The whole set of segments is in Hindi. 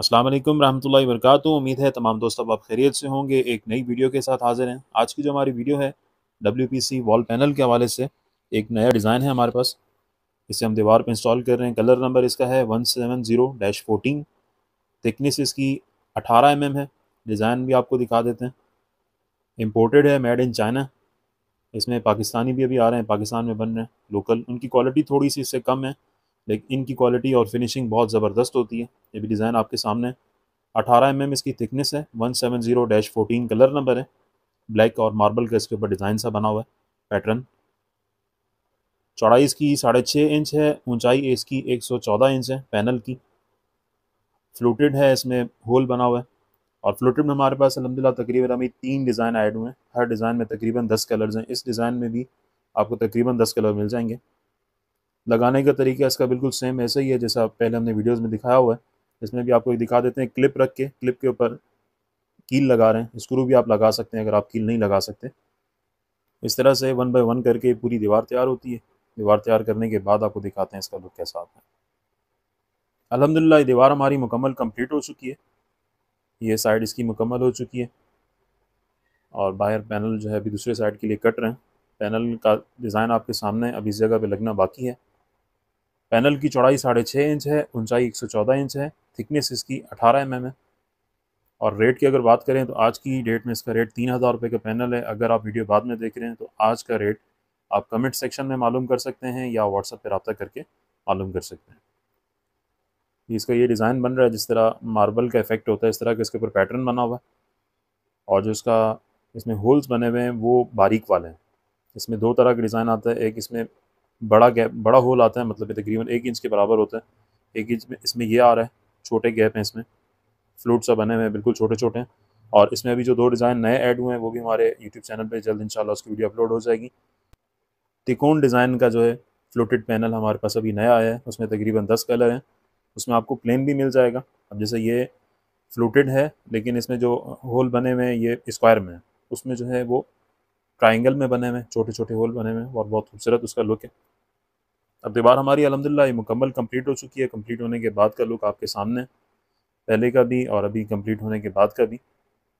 अस्सलाम वालेकुम रहमतुल्लाहि उम्मीद है तमाम दोस्त अब आप खैरियत से होंगे एक नई वीडियो के साथ हाजिर हैं आज की जो हमारी वीडियो है डब्ल्यू वॉल पैनल के हवाले से एक नया डिज़ाइन है हमारे पास इसे हम दीवार पर इंस्टॉल कर रहे हैं कलर नंबर इसका है one seven zero dash fourteen thickness इसकी अठारह एम mm है डिज़ाइन भी आपको दिखा देते हैं इम्पोर्टेड है मेड इन चाइना इसमें पाकिस्तानी भी अभी आ रहे हैं पाकिस्तान में बन रहे हैं लोकल उनकी क्वालिटी थोड़ी सी इससे कम है लेकिन इनकी क्वालिटी और फिनिशिंग बहुत ज़बरदस्त होती है ये भी डिज़ाइन आपके सामने है अठारह एम mm इसकी थिकनेस है one seven zero dash fourteen colour number है ब्लैक और मार्बल का इसके ऊपर डिज़ाइन सा बना हुआ है पैटर्न चौड़ाई इसकी साढ़े छः इंच है ऊंचाई इसकी एक सौ चौदह इंच है पैनल की फ्लूटेड है इसमें होल बना हुआ है और फ्लूटेड में हमारे पास अलहमदिल्ला तकरीबन अभी तीन डिज़ाइन ऐड हुए हैं हर डिज़ाइन में तकरीबन दस कलर्स हैं इस डिज़ाइन में भी आपको तकरीबन दस कलर मिल जाएंगे लगाने का तरीका इसका बिल्कुल सेम ऐसा ही है जैसा पहले हमने वीडियोज़ में दिखाया हुआ है इसमें भी आपको दिखा देते हैं क्लिप रख के क्लिप के ऊपर कील लगा रहे हैं स्क्रू भी आप लगा सकते हैं अगर आप कील नहीं लगा सकते इस तरह से वन बाय वन करके पूरी दीवार तैयार होती है दीवार तैयार करने के बाद आपको दिखाते हैं इसका लुक कैसा आता है अलहमदिल्ला दीवार हमारी मुकम्मल कंप्लीट हो चुकी है ये साइड इसकी मुकम्मल हो चुकी है और बाहर पैनल जो है अभी दूसरे साइड के लिए कट रहे हैं पैनल का डिज़ाइन आपके सामने अभी इस जगह पर लगना बाकी है पैनल की चौड़ाई साढ़े छः इंच है ऊंचाई एक सौ चौदह इंच है थिकनेस इसकी अठारह एम mm एम है और रेट की अगर बात करें तो आज की डेट में इसका रेट तीन हज़ार रुपये का पैनल है अगर आप वीडियो बाद में देख रहे हैं तो आज का रेट आप कमेंट सेक्शन में मालूम कर सकते हैं या व्हाट्सएप पर रबता करके मालूम कर सकते हैं इसका ये डिज़ाइन बन रहा है जिस तरह मार्बल का इफेक्ट होता है इस तरह का इसके ऊपर पैटर्न बना हुआ है और जो इसका इसमें होल्स बने हुए हैं वो बारीक वाले हैं इसमें दो तरह का डिज़ाइन आता है एक इसमें बड़ा गैप बड़ा होल आता है मतलब तकरीबन एक इंच के बराबर होता है एक इंच में इसमें ये आ रहा है छोटे गैप हैं इसमें फ्लूट सा बने हुए हैं बिल्कुल छोटे छोटे हैं और इसमें अभी जो दो डिज़ाइन नए ऐड हुए हैं वो भी हमारे यूट्यूब चैनल पर जल्द इंशाल्लाह उसकी वीडियो अपलोड हो जाएगी तिकोन डिज़ाइन का जो है फ्लोटेड पैनल हमारे पास अभी नया आया है उसमें तकरीबन दस कलर हैं उसमें आपको प्लेन भी मिल जाएगा अब जैसे ये फ्लोटेड है लेकिन इसमें जो होल बने हुए हैं ये स्क्वायर में है उसमें जो है वो ट्राइंगल में बने हुए छोटे छोटे होल बने हुए और बहुत खूबसूरत उसका लुक है अब दीवार हमारी अलहमदिल्ला ये मुकम्मल कम्प्लीट हो चुकी है कम्प्लीट होने के बाद का लुक आपके सामने पहले का भी और अभी कम्प्लीट होने के बाद का भी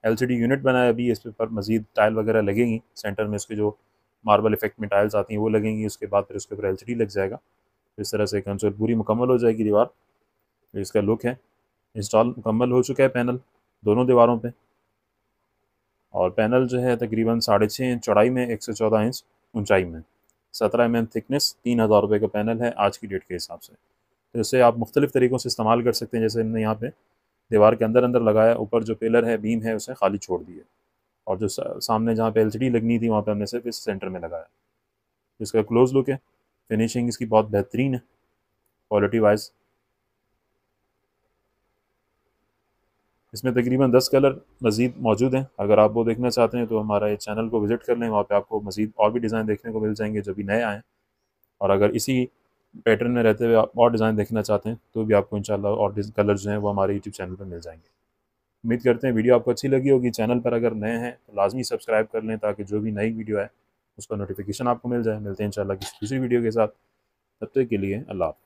एल यूनिट बना है अभी इस पर मज़ीद टाइल वगैरह लगेंगी सेंटर में इसके जो मार्बल इफेक्ट में टाइल्स आती हैं वो लगेंगी उसके बाद फिर उसके ऊपर एल लग जाएगा इस तरह से कंसोल पूरी मुकम्मल हो जाएगी दीवार इसका लुक है इंस्टॉल मुकम्मल हो चुका है पैनल दोनों दीवारों पर और पैनल जो है तकरीबन साढ़े छः इंच चौड़ाई में एक सौ चौदह इंच ऊंचाई में सत्रह एम एम थिकनेस तीन हज़ार रुपये का पैनल है आज की डेट के हिसाब से तो इसे आप मुख्तलिफ़ तरीक़ों से इस्तेमाल कर सकते हैं जैसे हमने यहाँ पे दीवार के अंदर अंदर लगाया ऊपर जो पिलर है बीम है उसे खाली छोड़ दिए और जो सामने जहाँ पे डी लगनी थी वहाँ पर हमने सिर्फ इस सेंटर में लगाया इसका क्लोज़ लुक है फिनिशिंग इसकी बहुत बेहतरीन है क्वालिटी वाइज इसमें तकरीबन दस कलर मज़ीद मौजूद हैं अगर आप वो देखना चाहते हैं तो हमारा ये चैनल को विज़िट कर लें वहाँ पे आपको मज़ीद और भी डिज़ाइन देखने को मिल जाएंगे जो भी नए आएँ और अगर इसी पैटर्न में रहते हुए आप और डिज़ाइन देखना चाहते हैं तो भी आपको इन और कलर जो हैं वो हमारे यूट्यूब चैनल पर मिल जाएंगे उम्मीद करते हैं वीडियो आपको अच्छी लगी होगी चैनल पर अगर नए हैं तो लाजमी सब्सक्राइब कर लें ताकि जो भी नई वीडियो है उसका नोटिफिकेशन आपको मिल जाए मिलते हैं इंशाल्लाह किसी दूसरी वीडियो के साथ तब तक के लिए अल्लाह हाफ़